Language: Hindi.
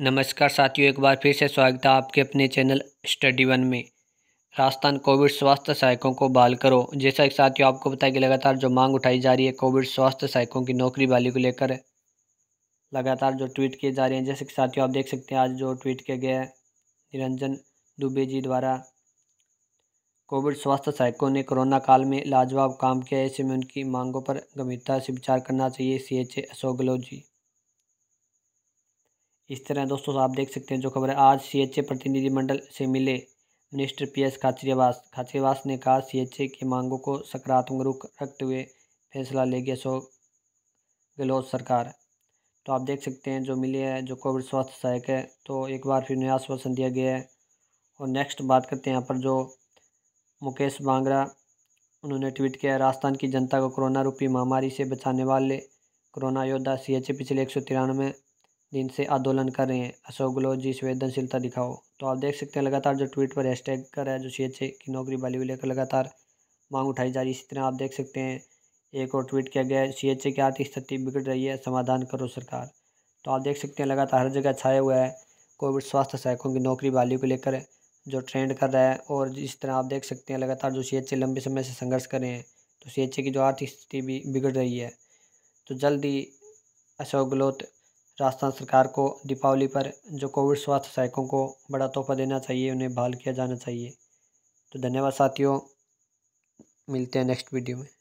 नमस्कार साथियों एक बार फिर से स्वागत है आपके अपने चैनल स्टडी वन में राजस्थान कोविड स्वास्थ्य सहायकों को बहाल करो जैसा कि साथियों आपको बताया कि लगातार जो मांग उठाई जा रही है कोविड स्वास्थ्य सहायकों की नौकरी बहाली को लेकर लगातार जो ट्वीट किए जा रहे हैं जैसे कि साथियों आप देख सकते हैं आज जो ट्वीट किया गया है निरंजन दुबे जी द्वारा कोविड स्वास्थ्य सहायकों ने कोरोना काल में लाजवाब काम किया ऐसे में उनकी मांगों पर गंभीरता से विचार करना चाहिए सी एच अशोक गहलोत जी इस तरह दोस्तों आप देख सकते हैं जो खबर है आज सी एच ए प्रतिनिधिमंडल से मिले minister P S Khachariyawas Khachariyawas ने कहा सी एच ए की मांगों को सकारात्मक रुख रखते हुए फैसला लेगी अशोक गहलोत सरकार तो आप देख सकते हैं जो मिले हैं जो कोविड स्वास्थ्य सहायक है तो एक बार फिर नया आश्वासन दिया गया है और नेक्स्ट बात करते हैं यहाँ पर जो मुकेश बांगरा उन्होंने ट्वीट किया राजस्थान की जनता को कोरोना रूपी महामारी से बचाने वाले कोरोना योद्धा सी एच ए पिछले एक सौ तिरानवे दिन से आंदोलन कर रहे हैं अशोक गहलोत जी संवेदनशीलता दिखाओ तो आप देख सकते हैं लगातार जो ट्वीट पर हैश टैग कर है जो सी एच ए की नौकरी वाली को लेकर लगातार मांग उठाई जा रही है इसी तरह आप देख सकते हैं एक और ट्वीट किया गया है सी एच ए की आर्थिक स्थिति बिगड़ रही है समाधान करो सरकार तो आप देख सकते हैं लगातार हर जगह छाया हुआ है कोविड स्वास्थ्य सहायकों की नौकरी वाली को लेकर जो ट्रेंड कर रहा है और जिस तरह आप देख सकते हैं लगातार जो सी एच लंबे समय से संघर्ष कर रहे हैं तो सी एच की जो आर्थिक स्थिति भी बिगड़ रही है तो जल्द ही अशोक गहलोत राजस्थान सरकार को दीपावली पर जो कोविड स्वास्थ्य सहायकों को बड़ा तोहफा देना चाहिए उन्हें बहाल किया जाना चाहिए तो धन्यवाद साथियों मिलते हैं नेक्स्ट वीडियो में